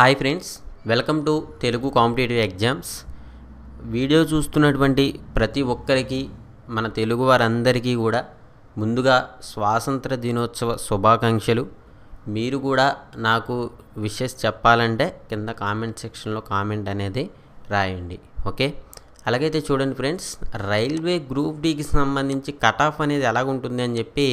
hi friends welcome to Telugu competitive exams video చూస్తున్నటువంటి ప్రతి ఒక్కరికి మన తెలుగు వారందరికీ కూడా ముందుగా స్వాతంత్ర దినోత్సవ శుభాకాంక్షలు మీరు కూడా నాకు విషెస్ చెప్పాలంటే కింద కామెంట్ సెక్షన్లో కామెంట్ అనేది రాయండి ఓకే అలాగైతే చూడండి ఫ్రెండ్స్ రైల్వే గ్రూప్ డీకి సంబంధించి కట్ ఆఫ్ అనేది ఎలాగుంటుంది ఉంటుంది అని చెప్పి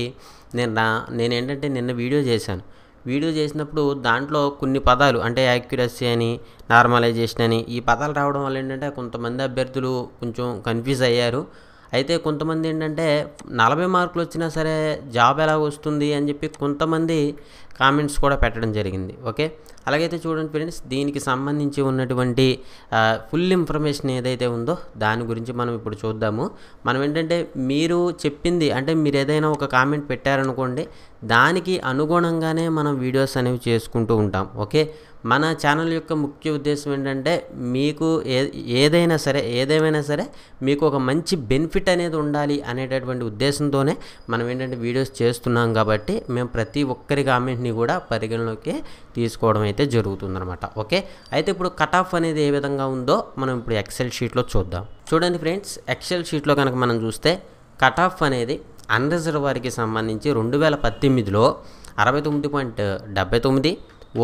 నేను నా నేనేంటంటే నిన్న వీడియో చేశాను వీడియో చేసినప్పుడు దాంట్లో కొన్ని పదాలు అంటే యాక్యురసీ అని నార్మలైజేషన్ అని ఈ పదాలు రావడం వల్ల ఏంటంటే కొంతమంది అభ్యర్థులు కొంచెం కన్ఫ్యూజ్ అయ్యారు అయితే కొంతమంది ఏంటంటే నలభై మార్కులు వచ్చినా సరే జాబ్ ఎలా వస్తుంది అని చెప్పి కొంతమంది కామెంట్స్ కూడా పెట్టడం జరిగింది ఓకే అలాగైతే చూడండి ఫ్రెండ్స్ దీనికి సంబంధించి ఉన్నటువంటి ఫుల్ ఇన్ఫర్మేషన్ ఏదైతే ఉందో దాని గురించి మనం ఇప్పుడు చూద్దాము మనం ఏంటంటే మీరు చెప్పింది అంటే మీరు ఏదైనా ఒక కామెంట్ పెట్టారనుకోండి దానికి అనుగుణంగానే మనం వీడియోస్ అనేవి చేసుకుంటూ ఉంటాం ఓకే మన ఛానల్ యొక్క ముఖ్య ఉద్దేశం ఏంటంటే మీకు ఏ ఏదైనా సరే ఏదేమైనా సరే మీకు ఒక మంచి బెనిఫిట్ అనేది ఉండాలి అనేటటువంటి ఉద్దేశంతోనే మనం ఏంటంటే వీడియోస్ చేస్తున్నాం కాబట్టి మేము ప్రతి ఒక్కరి కామెంట్ని కూడా పరిగణలోకి తీసుకోవడం అయితే జరుగుతుందనమాట ఓకే అయితే ఇప్పుడు కట్ ఆఫ్ అనేది ఏ విధంగా ఉందో మనం ఇప్పుడు ఎక్సెల్ షీట్లో చూద్దాం చూడండి ఫ్రెండ్స్ ఎక్సెల్ షీట్లో కనుక మనం చూస్తే కట్ ఆఫ్ అనేది అన్రిజర్వ్ వారికి సంబంధించి రెండు వేల పద్దెనిమిదిలో అరవై తొమ్మిది పాయింట్ డెబ్బై తొమ్మిది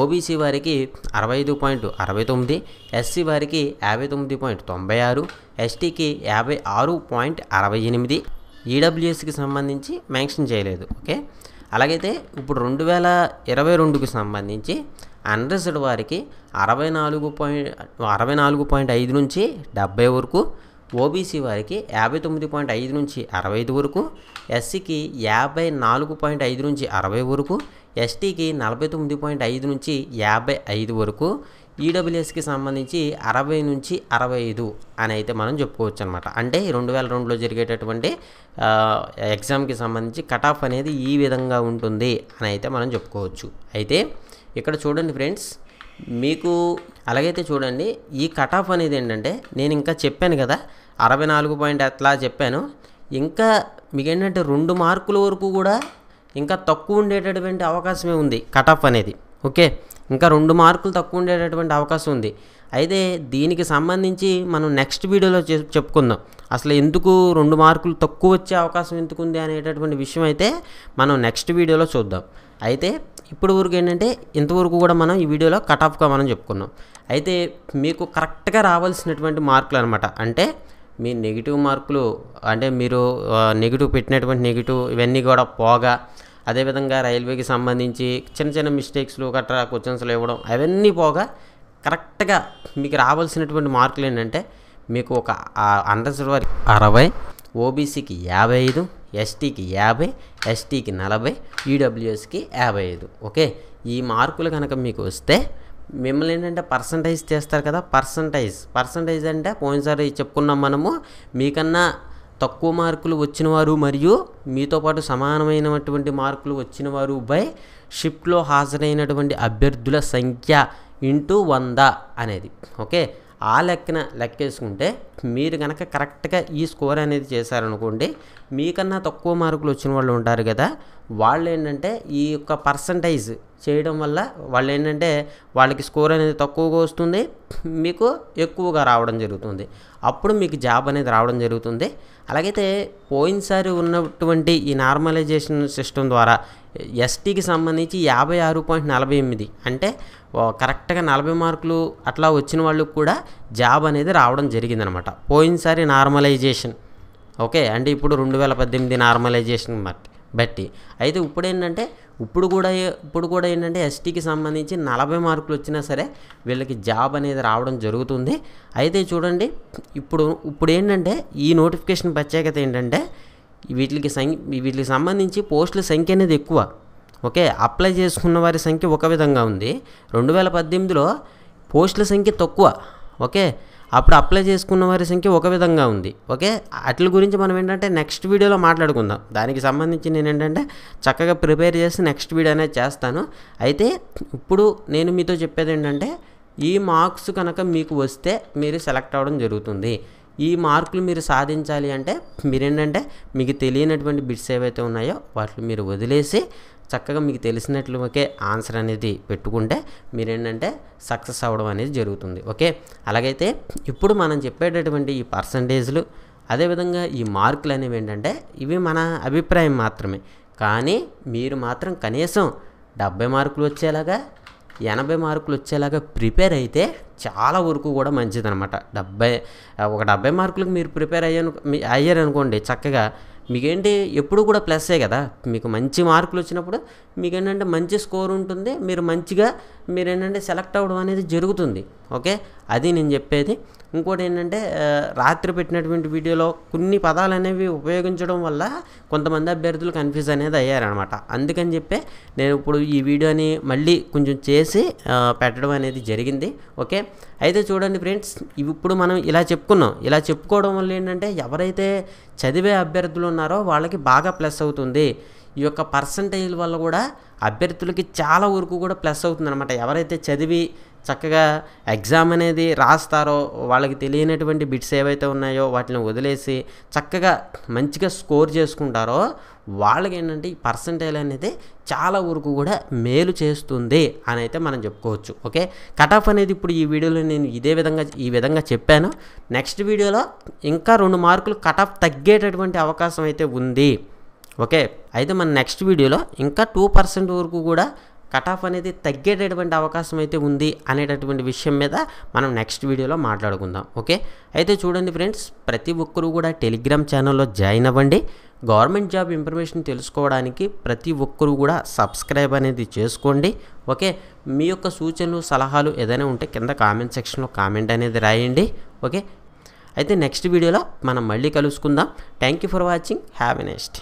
ఓబీసీ వారికి అరవై ఐదు పాయింట్ అరవై తొమ్మిది ఎస్సీ వారికి యాభై తొమ్మిది పాయింట్ తొంభై ఆరు ఎస్టీకి యాభై ఆరు పాయింట్ అరవై ఎనిమిది ఈడబ్ల్యూఎస్కి సంబంధించి మెన్షన్ చేయలేదు ఓకే అలాగైతే ఇప్పుడు రెండు వేల ఇరవై రెండుకి సంబంధించి అన్రిజర్వ్డ్ వారికి అరవై నాలుగు పాయింట్ అరవై నాలుగు పాయింట్ ఐదు నుంచి డెబ్బై వరకు ఓబీసీ వారికి యాభై తొమ్మిది పాయింట్ ఐదు నుంచి అరవై ఐదు వరకు ఎస్సీకి యాభై నాలుగు పాయింట్ ఐదు నుంచి అరవై వరకు ఎస్టీకి నలభై తొమ్మిది పాయింట్ ఐదు నుంచి యాభై ఐదు వరకు ఈడబ్ల్యూఎస్కి సంబంధించి అరవై నుంచి అరవై ఐదు అని అయితే మనం చెప్పుకోవచ్చు అనమాట అంటే రెండు వేల రెండులో జరిగేటటువంటి ఎగ్జామ్కి సంబంధించి కట్ ఆఫ్ అనేది ఈ విధంగా ఉంటుంది అని అయితే మనం చెప్పుకోవచ్చు అయితే ఇక్కడ చూడండి ఫ్రెండ్స్ మీకు అలాగైతే చూడండి ఈ కట్ ఆఫ్ అనేది ఏంటంటే నేను ఇంకా చెప్పాను కదా అరవై నాలుగు పాయింట్ అట్లా చెప్పాను ఇంకా మీకేంటంటే రెండు మార్కుల వరకు కూడా ఇంకా తక్కువ ఉండేటటువంటి అవకాశమే ఉంది కట్ ఆఫ్ అనేది ఓకే ఇంకా రెండు మార్కులు తక్కువ ఉండేటటువంటి అవకాశం ఉంది అయితే దీనికి సంబంధించి మనం నెక్స్ట్ వీడియోలో చెప్పుకుందాం అసలు ఎందుకు రెండు మార్కులు తక్కువ వచ్చే అవకాశం ఎందుకు ఉంది అనేటటువంటి విషయం అయితే మనం నెక్స్ట్ వీడియోలో చూద్దాం అయితే ఇప్పుడు వరకు ఏంటంటే ఇంతవరకు కూడా మనం ఈ వీడియోలో కట్ ఆఫ్గా మనం చెప్పుకున్నాం అయితే మీకు కరెక్ట్గా రావాల్సినటువంటి మార్కులు అనమాట అంటే మీ నెగిటివ్ మార్కులు అంటే మీరు నెగిటివ్ పెట్టినటువంటి నెగిటివ్ ఇవన్నీ కూడా పోగా అదేవిధంగా రైల్వేకి సంబంధించి చిన్న చిన్న మిస్టేక్స్లు గట్రా క్వశ్చన్స్లు ఇవ్వడం అవన్నీ పోగా కరెక్ట్గా మీకు రావాల్సినటువంటి మార్కులు ఏంటంటే మీకు ఒక అండర్స్ వారికి అరవై ఓబీసీకి యాభై ఐదు ఎస్టీకి యాభై ఎస్టీకి నలభై ఈడబ్ల్యూఎస్కి యాభై ఐదు ఓకే ఈ మార్కులు కనుక మీకు వస్తే మిమ్మల్ని ఏంటంటే పర్సంటైజ్ చేస్తారు కదా పర్సంటైజ్ పర్సంటైజ్ అంటే పోయినసారి చెప్పుకున్నాం మనము మీకన్నా తక్కువ మార్కులు వచ్చినవారు మరియు మీతో పాటు సమానమైనటువంటి మార్కులు వచ్చినవారు బై షిఫ్ట్లో హాజరైనటువంటి అభ్యర్థుల సంఖ్య ఇంటూ వంద అనేది ఓకే ఆ లెక్కన లెక్కేసుకుంటే మీరు కనుక కరెక్ట్గా ఈ స్కోర్ అనేది చేశారనుకోండి మీకన్నా తక్కువ మార్కులు వచ్చిన వాళ్ళు ఉంటారు కదా వాళ్ళు ఏంటంటే ఈ యొక్క పర్సంటైజ్ చేయడం వల్ల వాళ్ళు ఏంటంటే వాళ్ళకి స్కోర్ అనేది తక్కువగా వస్తుంది మీకు ఎక్కువగా రావడం జరుగుతుంది అప్పుడు మీకు జాబ్ అనేది రావడం జరుగుతుంది అలాగైతే పోయినసారి ఉన్నటువంటి ఈ నార్మలైజేషన్ సిస్టమ్ ద్వారా ఎస్టీకి సంబంధించి యాభై ఆరు పాయింట్ నలభై ఎనిమిది అంటే కరెక్ట్గా నలభై మార్కులు అట్లా వచ్చిన వాళ్ళకు కూడా జాబ్ అనేది రావడం జరిగిందనమాట పోయినసారి నార్మలైజేషన్ ఓకే అంటే ఇప్పుడు రెండు వేల పద్దెనిమిది నార్మలైజేషన్ బట్టి బట్టి అయితే ఇప్పుడు ఏంటంటే ఇప్పుడు కూడా ఇప్పుడు కూడా ఏంటంటే ఎస్టీకి సంబంధించి నలభై మార్కులు వచ్చినా సరే వీళ్ళకి జాబ్ అనేది రావడం జరుగుతుంది అయితే చూడండి ఇప్పుడు ఇప్పుడు ఏంటంటే ఈ నోటిఫికేషన్ ప్రత్యేకత ఏంటంటే వీటికి సంఖ్య వీటికి సంబంధించి పోస్టుల సంఖ్య అనేది ఎక్కువ ఓకే అప్లై చేసుకున్న వారి సంఖ్య ఒక విధంగా ఉంది రెండు వేల పద్దెనిమిదిలో పోస్టుల సంఖ్య తక్కువ ఓకే అప్పుడు అప్లై చేసుకున్న వారి సంఖ్య ఒక విధంగా ఉంది ఓకే వాటి గురించి మనం ఏంటంటే నెక్స్ట్ వీడియోలో మాట్లాడుకుందాం దానికి సంబంధించి నేను ఏంటంటే చక్కగా ప్రిపేర్ చేసి నెక్స్ట్ వీడియో అనేది చేస్తాను అయితే ఇప్పుడు నేను మీతో చెప్పేది ఏంటంటే ఈ మార్క్స్ కనుక మీకు వస్తే మీరు సెలెక్ట్ అవ్వడం జరుగుతుంది ఈ మార్కులు మీరు సాధించాలి అంటే మీరేంటంటే మీకు తెలియనటువంటి బిట్స్ ఏవైతే ఉన్నాయో వాటిని మీరు వదిలేసి చక్కగా మీకు తెలిసినట్లు ఒకే ఆన్సర్ అనేది పెట్టుకుంటే మీరేంటంటే సక్సెస్ అవ్వడం అనేది జరుగుతుంది ఓకే అలాగైతే ఇప్పుడు మనం చెప్పేటటువంటి ఈ పర్సంటేజ్లు అదేవిధంగా ఈ మార్కులు అనేవి ఏంటంటే ఇవి మన అభిప్రాయం మాత్రమే కానీ మీరు మాత్రం కనీసం డెబ్బై మార్కులు వచ్చేలాగా ఎనభై మార్కులు వచ్చేలాగా ప్రిపేర్ అయితే చాలా వరకు కూడా మంచిదనమాట డెబ్బై ఒక డెబ్బై మార్కులకు మీరు ప్రిపేర్ అయ్యాను అయ్యారు అనుకోండి చక్కగా మీకేంటి ఎప్పుడు కూడా ప్లస్సే కదా మీకు మంచి మార్కులు వచ్చినప్పుడు మీకు ఏంటంటే మంచి స్కోర్ ఉంటుంది మీరు మంచిగా మీరు ఏంటంటే సెలెక్ట్ అవ్వడం అనేది జరుగుతుంది ఓకే అది నేను చెప్పేది ఇంకోటి ఏంటంటే రాత్రి పెట్టినటువంటి వీడియోలో కొన్ని పదాలు అనేవి ఉపయోగించడం వల్ల కొంతమంది అభ్యర్థులు కన్ఫ్యూజ్ అనేది అయ్యారనమాట అందుకని చెప్పే నేను ఇప్పుడు ఈ వీడియోని మళ్ళీ కొంచెం చేసి పెట్టడం అనేది జరిగింది ఓకే అయితే చూడండి ఫ్రెండ్స్ ఇప్పుడు మనం ఇలా చెప్పుకున్నాం ఇలా చెప్పుకోవడం వల్ల ఏంటంటే ఎవరైతే చదివే అభ్యర్థులు ఉన్నారో వాళ్ళకి బాగా ప్లస్ అవుతుంది ఈ యొక్క పర్సంటేజ్ వల్ల కూడా అభ్యర్థులకి చాలా వరకు కూడా ప్లస్ అవుతుంది అనమాట ఎవరైతే చదివి చక్కగా ఎగ్జామ్ అనేది రాస్తారో వాళ్ళకి తెలియనటువంటి బిట్స్ ఏవైతే ఉన్నాయో వాటిని వదిలేసి చక్కగా మంచిగా స్కోర్ చేసుకుంటారో వాళ్ళకి ఏంటంటే ఈ పర్సంటేజ్ అనేది చాలా వరకు కూడా మేలు చేస్తుంది అని అయితే మనం చెప్పుకోవచ్చు ఓకే కట్ ఆఫ్ అనేది ఇప్పుడు ఈ వీడియోలో నేను ఇదే విధంగా ఈ విధంగా చెప్పాను నెక్స్ట్ వీడియోలో ఇంకా రెండు మార్కులు కట్ ఆఫ్ తగ్గేటటువంటి అవకాశం అయితే ఉంది ఓకే అయితే మన నెక్స్ట్ వీడియోలో ఇంకా టూ పర్సెంట్ వరకు కూడా కట్ ఆఫ్ అనేది తగ్గేటటువంటి అవకాశం అయితే ఉంది అనేటటువంటి విషయం మీద మనం నెక్స్ట్ వీడియోలో మాట్లాడుకుందాం ఓకే అయితే చూడండి ఫ్రెండ్స్ ప్రతి ఒక్కరూ కూడా టెలిగ్రామ్ ఛానల్లో జాయిన్ అవ్వండి గవర్నమెంట్ జాబ్ ఇన్ఫర్మేషన్ తెలుసుకోవడానికి ప్రతి ఒక్కరూ కూడా సబ్స్క్రైబ్ అనేది చేసుకోండి ఓకే మీ యొక్క సూచనలు సలహాలు ఏదైనా ఉంటే కింద కామెంట్ సెక్షన్లో కామెంట్ అనేది రాయండి ఓకే అయితే నెక్స్ట్ వీడియోలో మనం మళ్ళీ కలుసుకుందాం thank you for watching have a next